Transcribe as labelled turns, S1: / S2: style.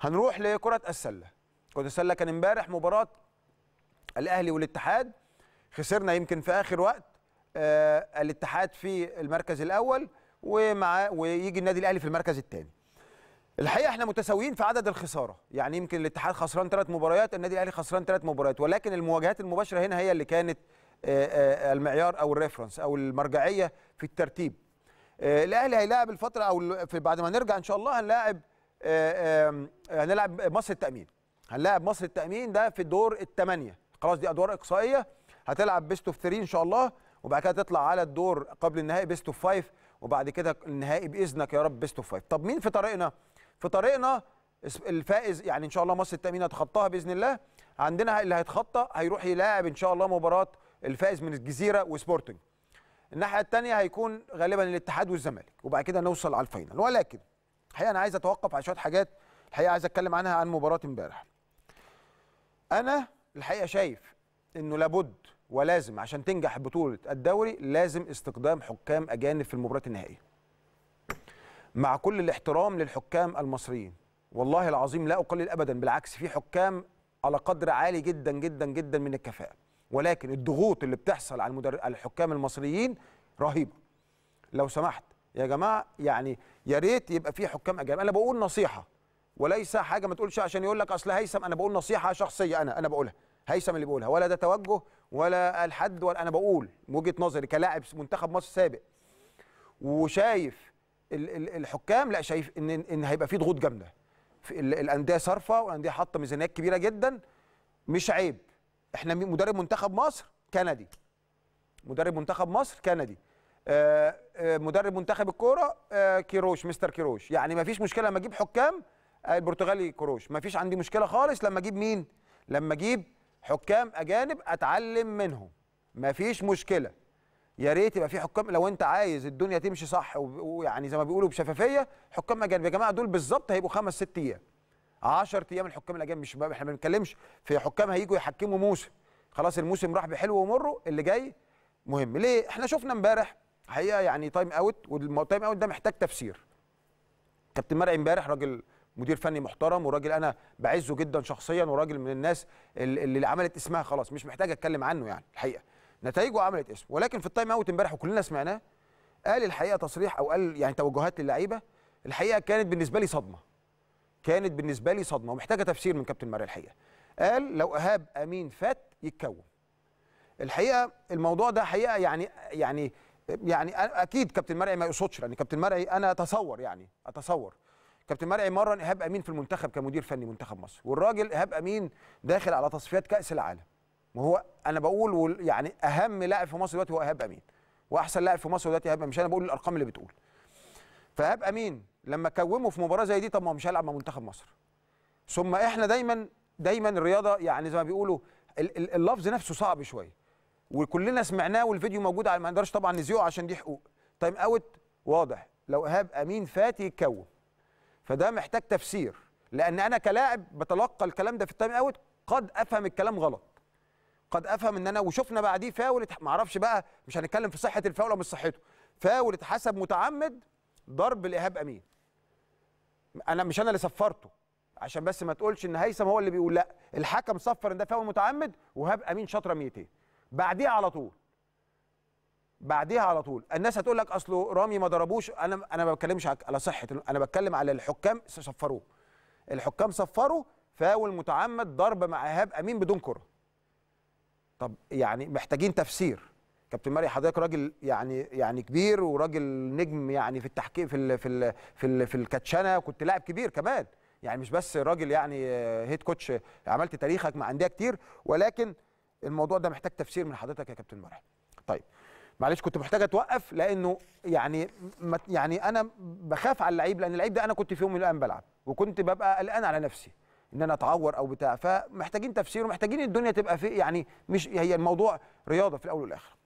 S1: هنروح لكره السله كره السله كان امبارح مباراه الاهلي والاتحاد خسرنا يمكن في اخر وقت آه الاتحاد في المركز الاول ومع ويجي النادي الاهلي في المركز الثاني الحقيقه احنا متساويين في عدد الخساره يعني يمكن الاتحاد خسران ثلاث مباريات النادي الاهلي خسران ثلاث مباريات ولكن المواجهات المباشره هنا هي اللي كانت آه، آه، المعيار او الريفرنس او المرجعيه في الترتيب آه، الاهلي هيلاعب الفتره او بعد ما نرجع ان شاء الله هنلاعب آه، آه، هنلعب مصر التامين هنلاعب مصر التامين ده في الدور الثمانيه خلاص دي ادوار اقصائيه هتلعب بيست اوف 3 ان شاء الله وبعد كده تطلع على الدور قبل النهائي بيست اوف 5 وبعد كده النهائي باذنك يا رب بيست اوف 5 طب مين في طريقنا في طريقنا الفائز يعني ان شاء الله مصر التامين هتخطاها باذن الله عندنا اللي هيتخطى هيروح يلاعب ان شاء الله مباراه الفائز من الجزيره وسبورتنج الناحيه الثانيه هيكون غالبا الاتحاد والزمالك وبعد كده نوصل على الفاينل ولكن الحقيقه انا عايز اتوقف على شويه حاجات الحقيقه عايز اتكلم عنها عن مباراه امبارح انا الحقيقه شايف انه لابد ولازم عشان تنجح بطوله الدوري لازم استقدام حكام اجانب في المباريات النهائيه مع كل الاحترام للحكام المصريين والله العظيم لا اقلل ابدا بالعكس في حكام على قدر عالي جدا جدا جدا من الكفاءه ولكن الضغوط اللي بتحصل على, المدر... على الحكام المصريين رهيبه لو سمحت يا جماعه يعني يا ريت يبقى في حكام اجانب انا بقول نصيحه وليس حاجه ما تقولش عشان يقول لك اصل هيثم انا بقول نصيحه شخصيه انا انا بقولها هيثم اللي بيقولها ولا ده توجه ولا الحد ولا انا بقول وجهه نظري كلاعب منتخب مصر سابق وشايف الحكام لا شايف ان ان هيبقى في ضغوط جامده الانديه صارفه والانديه حاطه ميزانيات كبيره جدا مش عيب احنا مدرب منتخب مصر كندي مدرب منتخب مصر كندي آه، آه، مدرب منتخب الكوره آه، كيروش مستر كيروش يعني ما فيش مشكله لما اجيب حكام البرتغالي كروش ما فيش عندي مشكله خالص لما اجيب مين لما اجيب حكام اجانب اتعلم منهم ما فيش مشكله يا ريت يبقى في حكام لو انت عايز الدنيا تمشي صح ويعني زي ما بيقولوا بشفافيه حكام اجانب يا جماعه دول بالظبط هيبقوا خمس ست ايام 10 ايام الحكام الاجانب مش احنا ما بنتكلمش في حكام هيجوا يحكموا موسم خلاص الموسم راح بحلو ومره اللي جاي مهم ليه احنا شفنا امبارح حقيقه يعني تايم اوت والتايم اوت ده محتاج تفسير كابتن مرعي امبارح راجل مدير فني محترم وراجل انا بعزه جدا شخصيا وراجل من الناس اللي عملت اسمها خلاص مش محتاج اتكلم عنه يعني الحقيقه نتائجه عملت اسم ولكن في التايم اوت امبارح وكلنا سمعناه قال الحقيقه تصريح او قال يعني توجهات للعيبه الحقيقه كانت بالنسبه لي صدمه كانت بالنسبه لي صدمه ومحتاجه تفسير من كابتن مرعي الحقيقه قال لو ايهاب امين فات يتكون الحقيقه الموضوع ده حقيقه يعني يعني يعني اكيد كابتن مرعي ما يقصدش يعني كابتن مرعي انا اتصور يعني اتصور كابتن مرعي مرن ايهاب امين في المنتخب كمدير فني منتخب مصر والراجل ايهاب امين داخل على تصفيات كاس العالم وهو انا بقول يعني اهم لاعب في مصر دلوقتي هو ايهاب امين واحسن لاعب في مصر دلوقتي ايهاب مش انا بقول الارقام اللي بتقول فايهاب امين لما كومه في مباراه زي دي طب ما هو مش هيلعب مع منتخب مصر ثم احنا دايما دايما الرياضه يعني زي ما بيقولوا اللفظ نفسه صعب شويه وكلنا سمعناه والفيديو موجود على ما نقدرش طبعا نزيقه عشان دي حقوق تايم طيب، اوت واضح لو ايهاب امين فات يتكون فده محتاج تفسير لان انا كلاعب بتلقى الكلام ده في التايم اوت قد افهم الكلام غلط قد افهم ان انا وشفنا بعديه فاول ما اعرفش بقى مش هنتكلم في صحه الفاول مش صحته فاول اتحسب متعمد ضرب لايهاب امين انا مش انا اللي صفرته عشان بس ما تقولش ان هيثم هو اللي بيقول لا الحكم صفر ان ده فاول متعمد وهاب امين شاطره 200 بعديها على طول بعديها على طول الناس هتقول لك اصله رامي ما ضربوش انا انا ما بتكلمش على صحه انا بتكلم على الحكام صفروه الحكام صفروا فاول متعمد ضرب مع ايهاب امين بدون كره طب يعني محتاجين تفسير كابتن مري حضرتك راجل يعني يعني كبير وراجل نجم يعني في التحكيم في الـ في الـ في, الـ في الكاتشانه كنت لاعب كبير كمان يعني مش بس راجل يعني هيد آه، كوتش عملت تاريخك مع انديه كتير ولكن الموضوع ده محتاج تفسير من حضرتك يا كابتن مرعي طيب معلش كنت محتاج اتوقف لانه يعني يعني انا بخاف على اللعيب لان اللعيب ده انا كنت في يوم من الايام بلعب وكنت ببقى قلقان على نفسي ان انا اتعور او بتاع فمحتاجين تفسير ومحتاجين الدنيا تبقى في يعني مش هي الموضوع رياضه في الاول والاخر